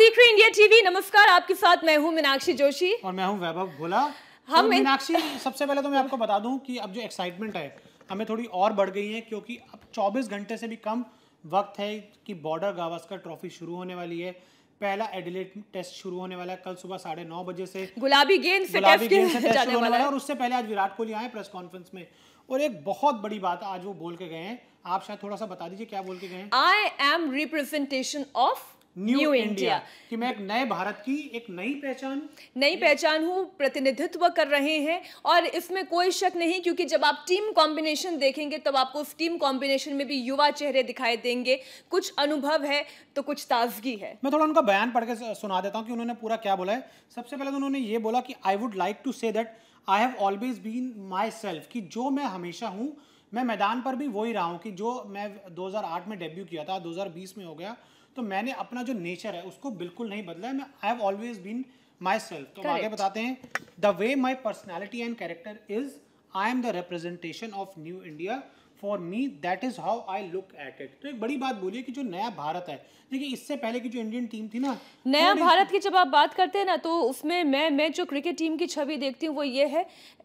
देख रहे हैं इंडिया टीवी नमस्कार आपके साथ मैं हूं मीनाक्षी जोशी और मैं हूं वैभव भोला तो हम तो मीनाक्षी सबसे पहले तो मैं आपको बता दूं कि अब जो एक्साइटमेंट है हमें थोड़ी और बढ़ गई है क्योंकि अब 24 घंटे से भी कम वक्त है कि बॉर्डर गावस्कर ट्रॉफी शुरू होने वाली है पहला एडिलेट टेस्ट शुरू होने वाला है कल सुबह साढ़े नौ बजे से गुलाबी गेंद से गुलाबी गेंद से टेस्ट शुरू होने वाला है और उससे पहले आज विराट कोहली आए प्रेस कॉन्फ्रेंस में और एक बहुत बड़ी बात आज वो बोल के गए हैं आप शायद थोड़ा सा बता दीजिए क्या बोल के गए I am representation of new India कि मैं एक नए भारत की एक नई पहचान नई पहचान हूँ प्रतिनिधित्व कर रहे हैं और इसमें कोई शक नहीं क्योंकि जब आप टीम कॉम्बिनेशन देखेंगे तब तो आपको उस टीम कॉम्बिनेशन में भी युवा चेहरे दिखाई देंगे कुछ अनुभव है तो कुछ ताजगी है मैं थोड़ा उनका बयान पढ़ के सुना देता हूँ कि उन्होंने पूरा क्या बोला है सबसे पहले तो उन्होंने ये बोला कि I would like to say that I have always been myself कि जो मैं हमेशा हूँ मैं मैदान पर भी वही रहा हूँ कि जो मैं 2008 में डेब्यू किया था 2020 में हो गया तो मैंने अपना जो नेचर है उसको बिल्कुल नहीं बदला है मैं I have always been myself तो आगे बताते हैं the way my personality and character is I am the representation of new India for me that is how I look at it तो एक बड़ी बात बोलिए कि जो नया भारत है देखिए इससे पहले की जो इंडियन टीम थी ना नया भारत की जब आप बात करते हैं ना तो उसमें मैं मैं जो क्रिकेट टीम की छवि देखती हूँ वो ये है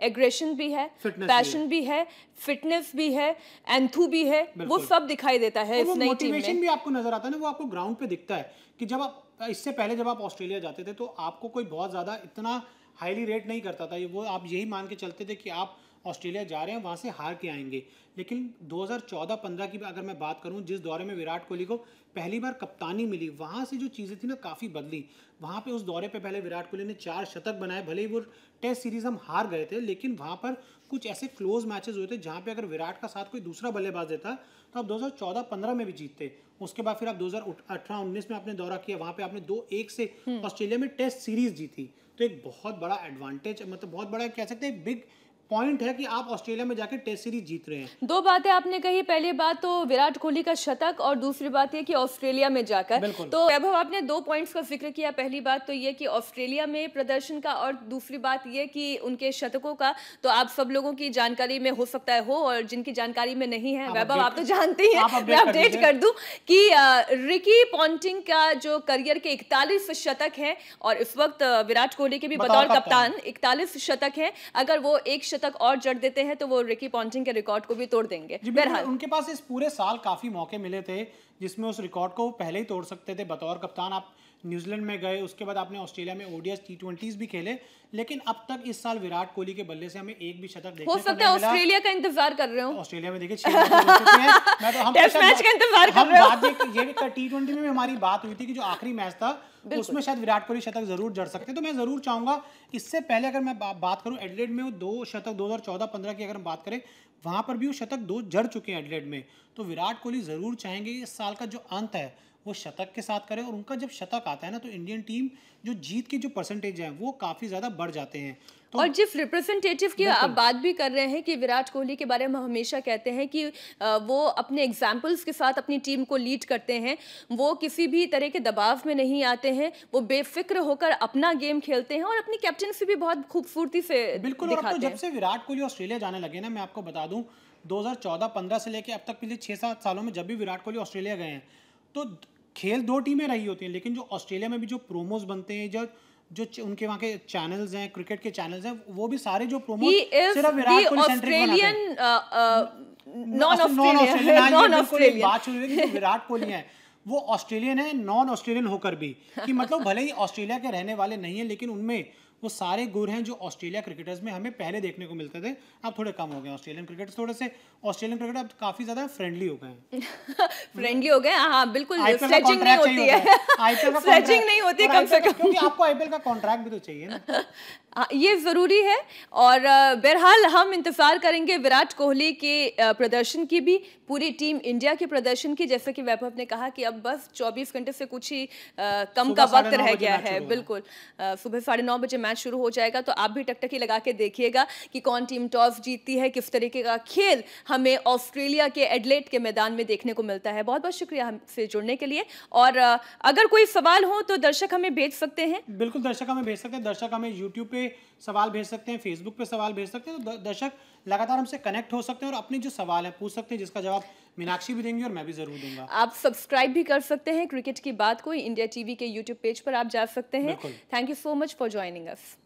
एग्रेशन भी है पैशन भी है फिटनेस भी है एंथू भी है वो सब दिखाई देता है इस टीम में भी आपको नजर आता है ना वो आपको ग्राउंड पे दिखता है कि जब आप इससे पहले जब आप ऑस्ट्रेलिया जाते थे तो आपको कोई बहुत ज़्यादा इतना हाईली रेट नहीं करता था वो आप यही मान के चलते थे कि आप ऑस्ट्रेलिया जा रहे हैं वहाँ से हार के आएंगे लेकिन 2014-15 की अगर मैं बात करूँ जिस दौरे में विराट कोहली को पहली बार कप्तानी मिली वहाँ से जो चीज़ें थी ना काफ़ी बदली वहाँ पर उस दौरे पे पहले विराट कोहली ने चार शतक बनाए भले ही वो टेस्ट सीरीज़ हम हार गए थे लेकिन वहाँ पर कुछ ऐसे क्लोज मैचेज हुए थे जहाँ पे अगर विराट का साथ कोई दूसरा बल्लेबाज देता तो आप दो हज़ार में भी जीतते उसके बाद फिर आप दो हज़ार में आपने दौरा किया वहाँ पर आपने दो एक से हम्म। ऑस्ट्रेलिया में टेस्ट सीरीज जीती तो एक बहुत बड़ा एडवांटेज मतलब बहुत बड़ा कह सकते हैं बिग पॉइंट है कि आप ऑस्ट्रेलिया में जाकर टेस्ट सीरीज जीत रहे हैं दो बातें आपने कही पहली बात तो विराट कोहली का शतक और दूसरी बात ये कि ऑस्ट्रेलिया में जाकर तो वैभव आपने दो पॉइंट्स का जिक्र किया पहली बात तो ये कि ऑस्ट्रेलिया में प्रदर्शन का और दूसरी बात ये कि उनके शतकों का तो आप सब लोगों की जानकारी में हो सकता है हो और जिनकी जानकारी में नहीं है वैभव आप तो जानते हैं मैं अपडेट कर दू कि रिकी पॉन्टिंग का जो करियर के इकतालीस शतक है और इस वक्त विराट कोहली के भी बतौर कप्तान इकतालीस शतक है अगर वो एक शतक और जड़ देते हैं तो वो रिकी पॉन्टिंग के रिकॉर्ड को भी तोड़ देंगे उनके पास इस पूरे साल काफी मौके मिले थे जिसमें उस रिकॉर्ड को पहले ही तोड़ सकते थे बतौर कप्तान आप न्यूजीलैंड में गए उसके बाद आपने ऑस्ट्रेलिया में ओडीएस टी ट्वेंटीज भी खेले लेकिन अब तक इस साल विराट कोहली के बल्ले से हमें एक भी शतक देखने हो सकता है ऑस्ट्रेलिया का इंतजार कर रहे हो ऑस्ट्रेलिया में देखिए मैं तो हम मैच का इंतजार कर रहे हो ये टी ट्वेंटी तो में हमारी बात हुई थी कि जो आखिरी मैच था उसमें शायद विराट कोहली शतक जरूर जड़ सकते हैं तो मैं जरूर चाहूंगा इससे पहले अगर मैं बात करूं एडलेट में वो दो शतक चौदह पंद्रह की अगर हम बात करें वहाँ पर भी वो शतक दो जड़ चुके हैं एडलेट में तो विराट कोहली ज़रूर चाहेंगे इस साल का जो अंत है वो शतक के साथ करें और उनका जब शतक आता है ना तो इंडियन टीम जो जीत की जो परसेंटेज है वो काफ़ी ज़्यादा बढ़ जाते हैं तो और जिस रिप्रेजेंटेटिव की आप बात भी कर रहे हैं कि विराट कोहली के बारे में हमेशा कहते हैं कि वो अपने एग्जाम्पल्स के साथ अपनी टीम को लीड करते हैं वो किसी भी तरह के दबाव में नहीं आते हैं वो बेफिक्र होकर अपना गेम खेलते हैं और अपनी कैप्टनसी भी बहुत खूबसूरती से बिल्कुल तो जब से विराट कोहली ऑस्ट्रेलिया जाने लगे ना मैं आपको बता बता दूं 2014-15 से लेकर अब तक पिछले छः सात सालों में जब भी विराट कोहली ऑस्ट्रेलिया गए हैं तो खेल दो टीमें रही होती हैं लेकिन जो ऑस्ट्रेलिया में भी जो प्रोमोज बनते हैं जो जो उनके वहाँ के चैनल्स हैं क्रिकेट के चैनल्स हैं वो भी सारे जो प्रोमो सिर्फ Virat Kohli centric non Australian बात है कि विराट कोहली है वो ऑस्ट्रेलियन है नॉन ऑस्ट्रेलियन होकर भी कि मतलब भले ही ऑस्ट्रेलिया के रहने वाले नहीं है लेकिन उनमें वो सारे गुर हैं जो ऑस्ट्रेलिया क्रिकेटर्स में हमें पहले देखने को मिलते थे अब थोड़े कम हो गए ऑस्ट्रेलियन क्रिकेटर्स थोड़े से ऑस्ट्रेलियन क्रिकेट अब काफी ज्यादा फ्रेंडली हो गए फ्रेंडली हो गए हाँ बिल्कुल नहीं होती है आईपीएल का नहीं होती कम से कम क्योंकि आपको आईपीएल का कॉन्ट्रैक्ट भी तो चाहिए ना ये ज़रूरी है और बहरहाल हम इंतज़ार करेंगे विराट कोहली के प्रदर्शन की भी पूरी टीम इंडिया के प्रदर्शन की जैसे कि वैभव ने कहा कि अब बस 24 घंटे से कुछ ही कम का वक्त रह गया है बिल्कुल सुबह साढ़े नौ बजे मैच शुरू हो जाएगा तो आप भी टकटकी लगा के देखिएगा कि कौन टीम टॉस जीतती है किस तरीके का खेल हमें ऑस्ट्रेलिया के एडलेट के मैदान में देखने को मिलता है बहुत बहुत शुक्रिया हमसे जुड़ने के लिए और अगर कोई सवाल हो तो दर्शक हमें भेज सकते हैं बिल्कुल दर्शक हमें भेज सकते हैं दर्शक हमें यूट्यूब पे सवाल भेज सकते हैं फेसबुक पे सवाल भेज सकते हैं तो दर्शक लगातार हमसे कनेक्ट हो सकते हैं और अपने जो सवाल है पूछ सकते हैं जिसका जवाब मीनाक्षी भी देंगी और मैं भी जरूर दूंगा आप सब्सक्राइब भी कर सकते हैं क्रिकेट की बात को इंडिया टीवी के यूट्यूब पेज पर आप जा सकते हैं thank you so much for joining us